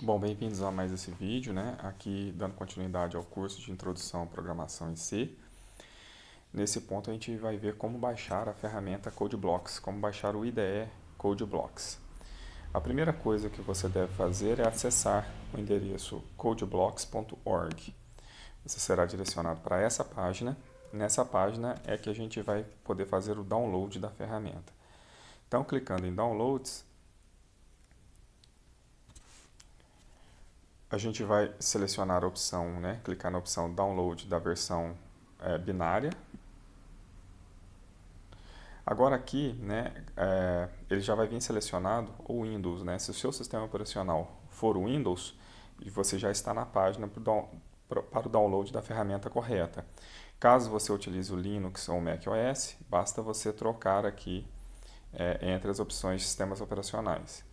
Bom, bem-vindos a mais esse vídeo, né? Aqui dando continuidade ao curso de Introdução à Programação em C. Nesse ponto a gente vai ver como baixar a ferramenta CodeBlocks, como baixar o IDE CodeBlocks. A primeira coisa que você deve fazer é acessar o endereço codeblocks.org. Você será direcionado para essa página. Nessa página é que a gente vai poder fazer o download da ferramenta. Então, clicando em Downloads, a gente vai selecionar a opção, né? clicar na opção Download da versão é, binária. Agora aqui, né, é, ele já vai vir selecionado o Windows, né? Se o seu sistema operacional for o Windows, e você já está na página para o download da ferramenta correta. Caso você utilize o Linux ou o macOS, basta você trocar aqui é, entre as opções de sistemas operacionais.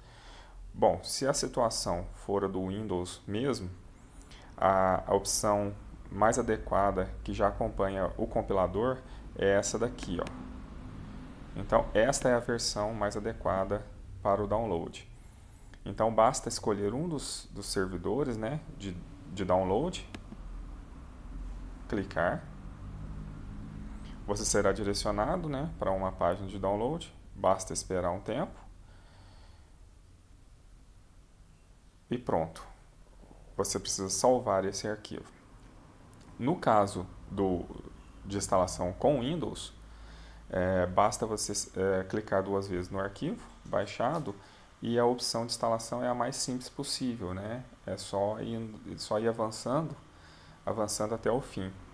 Bom, se a situação for a do Windows mesmo, a, a opção mais adequada que já acompanha o compilador é essa daqui, ó. Então, esta é a versão mais adequada para o download. Então, basta escolher um dos, dos servidores né, de, de download, clicar. Você será direcionado né, para uma página de download, basta esperar um tempo. e pronto. Você precisa salvar esse arquivo. No caso do, de instalação com Windows, é, basta você é, clicar duas vezes no arquivo baixado e a opção de instalação é a mais simples possível, né? É só ir, só ir avançando, avançando até o fim.